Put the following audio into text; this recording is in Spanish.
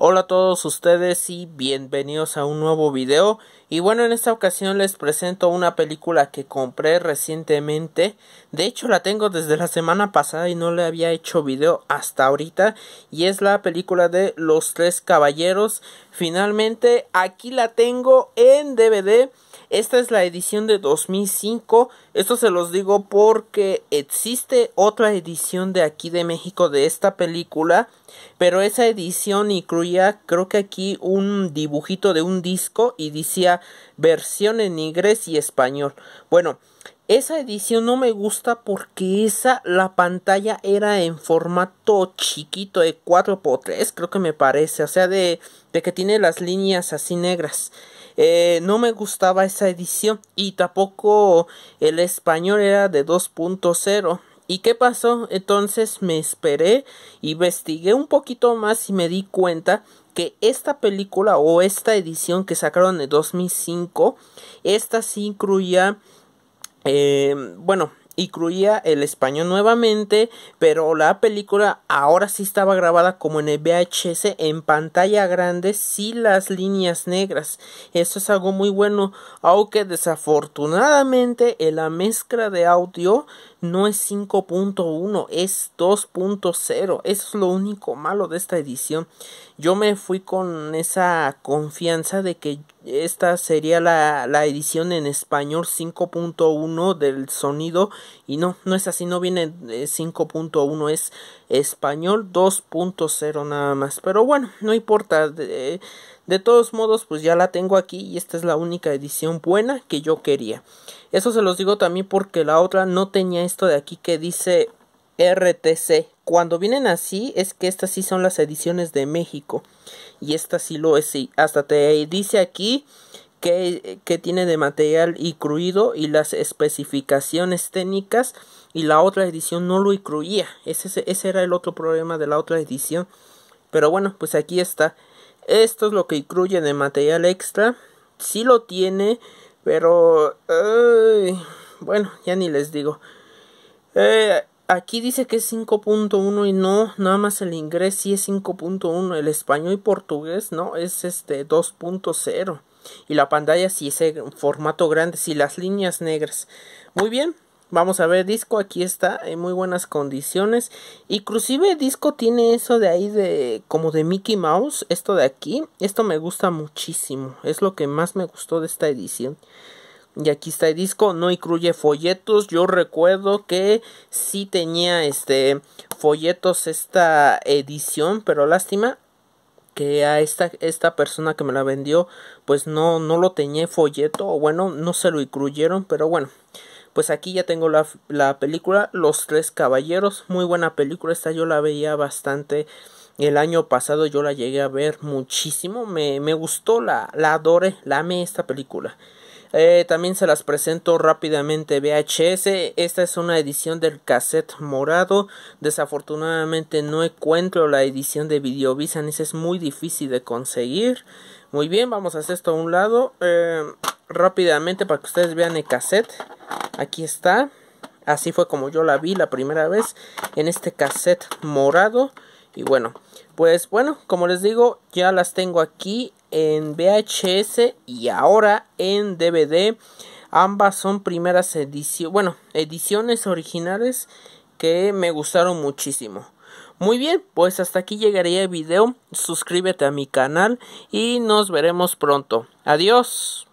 Hola a todos ustedes y bienvenidos a un nuevo video y bueno en esta ocasión les presento una película que compré recientemente de hecho la tengo desde la semana pasada y no le había hecho video hasta ahorita y es la película de Los Tres Caballeros finalmente aquí la tengo en DVD esta es la edición de 2005. Esto se los digo porque existe otra edición de aquí de México de esta película. Pero esa edición incluía, creo que aquí, un dibujito de un disco y decía versión en inglés y español. Bueno, esa edición no me gusta porque esa, la pantalla era en formato chiquito de 4x3, creo que me parece, o sea, de, de que tiene las líneas así negras. Eh, no me gustaba esa edición y tampoco el español era de 2.0. ¿Y qué pasó? Entonces me esperé, investigué un poquito más y me di cuenta que esta película o esta edición que sacaron en 2005, esta sí incluía eh, bueno, incluía el español nuevamente, pero la película ahora sí estaba grabada como en el VHS en pantalla grande sin las líneas negras. Eso es algo muy bueno, aunque desafortunadamente en la mezcla de audio no es 5.1, es 2.0. Eso es lo único malo de esta edición. Yo me fui con esa confianza de que esta sería la, la edición en español 5.1 del sonido y no, no es así, no viene 5.1, es español 2.0 nada más. Pero bueno, no importa. De, de todos modos, pues ya la tengo aquí y esta es la única edición buena que yo quería. Eso se los digo también porque la otra no tenía esto de aquí que dice RTC. Cuando vienen así es que estas sí son las ediciones de México. Y esta sí lo es. Hasta te dice aquí que, tiene de material incluido y las especificaciones técnicas y la otra edición no lo incluía. Ese, ese era el otro problema de la otra edición. Pero bueno, pues aquí está. Esto es lo que incluye de material extra. Si lo tiene, pero... bueno, ya ni les digo. Eh, aquí dice que es 5.1 y no, nada más el inglés sí es 5.1. El español y portugués no, es este 2.0 y la pantalla si es en formato grande, si las líneas negras. Muy bien, vamos a ver disco, aquí está en muy buenas condiciones. Inclusive disco tiene eso de ahí de como de Mickey Mouse, esto de aquí, esto me gusta muchísimo, es lo que más me gustó de esta edición. Y aquí está el disco, no incluye folletos. Yo recuerdo que sí tenía este folletos esta edición, pero lástima, que a esta, esta persona que me la vendió pues no, no lo tenía folleto o bueno no se lo incluyeron pero bueno pues aquí ya tengo la, la película Los Tres Caballeros muy buena película esta yo la veía bastante el año pasado yo la llegué a ver muchísimo me, me gustó la, la adoré la amé esta película eh, también se las presento rápidamente VHS. Esta es una edición del cassette morado. Desafortunadamente no encuentro la edición de Esa Es muy difícil de conseguir. Muy bien, vamos a hacer esto a un lado. Eh, rápidamente para que ustedes vean el cassette. Aquí está. Así fue como yo la vi la primera vez en este cassette morado. Y bueno, pues bueno, como les digo, ya las tengo aquí en VHS y ahora en DVD. Ambas son primeras ediciones, bueno, ediciones originales que me gustaron muchísimo. Muy bien, pues hasta aquí llegaría el video. Suscríbete a mi canal y nos veremos pronto. Adiós.